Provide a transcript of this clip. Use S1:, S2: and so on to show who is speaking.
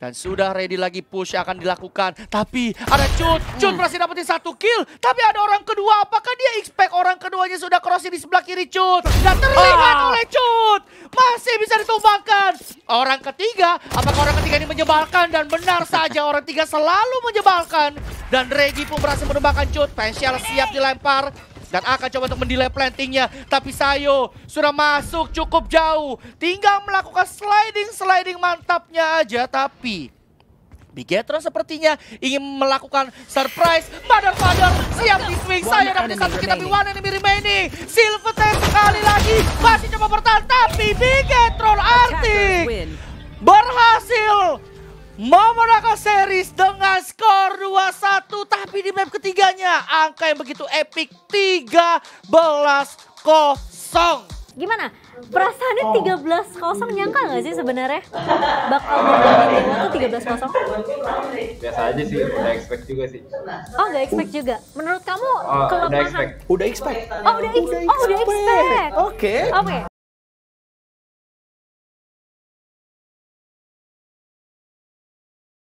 S1: Dan sudah ready lagi push yang akan dilakukan. Tapi ada Cut. Cut berhasil hmm. dapetin satu kill. Tapi ada orang kedua. Apakah dia expect orang keduanya sudah crossing di sebelah kiri Cut? Dan terlihat ah. oleh Cut. Masih bisa ditumbangkan. Orang ketiga. Apakah orang ketiga ini menyebalkan? Dan benar saja orang ketiga selalu menyebalkan. Dan Regi pun berhasil menumbangkan Cut. Pensial siap dilempar. Dan akan coba untuk mendelay plantingnya. Tapi Sayo sudah masuk cukup jauh. Tinggal melakukan sliding-sliding mantapnya aja. Tapi Bigetron sepertinya ingin melakukan surprise. Mother Father siap di swing. Saya dapat satu kita tapi one enemy remaining. Silverton sekali lagi masih coba bertahan. Tapi Bigetron Arctic berhasil memenangkan series dengan skor punya angka yang begitu epic 13 kosong.
S2: Gimana? Perasaannya oh. belas kosong nyangka gak sih sebenarnya?
S3: Bakal berjalan
S2: itu belas kosong? Biasa aja sih, udah
S3: expect juga sih.
S2: Oh gak expect juga? Menurut kamu oh, kelemahan? Udah expect. Udah expect.
S4: Oh udah, expect. Oh udah expect.
S2: Oke.
S3: Oke.